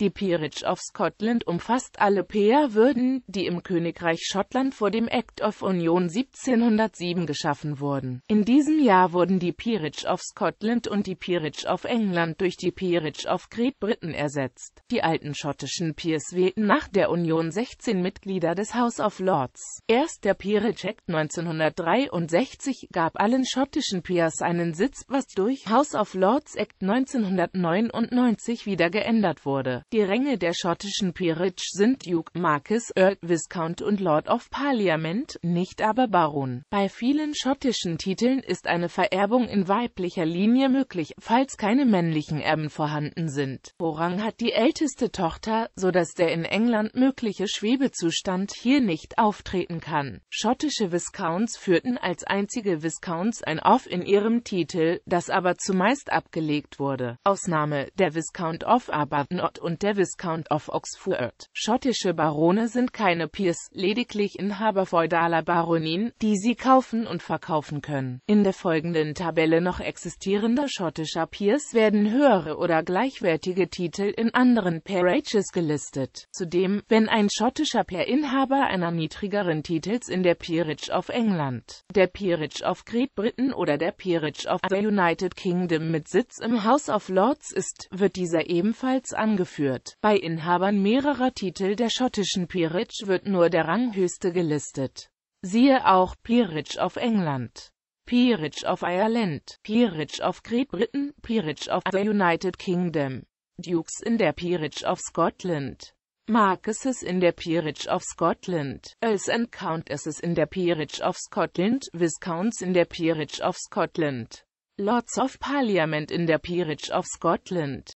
Die Peerage of Scotland umfasst alle Peer Würden, die im Königreich Schottland vor dem Act of Union 1707 geschaffen wurden. In diesem Jahr wurden die Peerage of Scotland und die Peerage of England durch die Peerage of Great Britain ersetzt. Die alten schottischen Peers wählten nach der Union 16 Mitglieder des House of Lords. Erst der Peerage Act 1963 gab allen schottischen Peers einen Sitz, was durch House of Lords Act 1999 wieder geändert wurde. Die Ränge der schottischen Peerage sind Duke, Marquis, Earl, Viscount und Lord of Parliament, nicht aber Baron. Bei vielen schottischen Titeln ist eine Vererbung in weiblicher Linie möglich, falls keine männlichen Erben vorhanden sind. Vorrang hat die älteste Tochter, so dass der in England mögliche Schwebezustand hier nicht auftreten kann. Schottische Viscounts führten als einzige Viscounts ein Off in ihrem Titel, das aber zumeist abgelegt wurde. Ausnahme der Viscount of Arbuthnot und der Viscount of Oxford. Schottische Barone sind keine Peers, lediglich Inhaber feudaler Baronien, die sie kaufen und verkaufen können. In der folgenden Tabelle noch existierender schottischer Peers werden höhere oder gleichwertige Titel in anderen Peerages gelistet. Zudem, wenn ein schottischer Peer Inhaber einer niedrigeren Titels in der Peerage of England, der Peerage of Great Britain oder der Peerage of the United Kingdom mit Sitz im House of Lords ist, wird dieser ebenfalls angeführt geführt. Bei Inhabern mehrerer Titel der schottischen Peerage wird nur der Ranghöchste gelistet. Siehe auch Peerage of England, Peerage of Ireland, Peerage of Great Britain, Peerage of the United Kingdom, Dukes in der Peerage of Scotland. Marquises in der Peerage of Scotland, Earls and Countesses in der Peerage of Scotland, Viscounts in der Peerage of Scotland, Lords of Parliament in der Peerage of Scotland,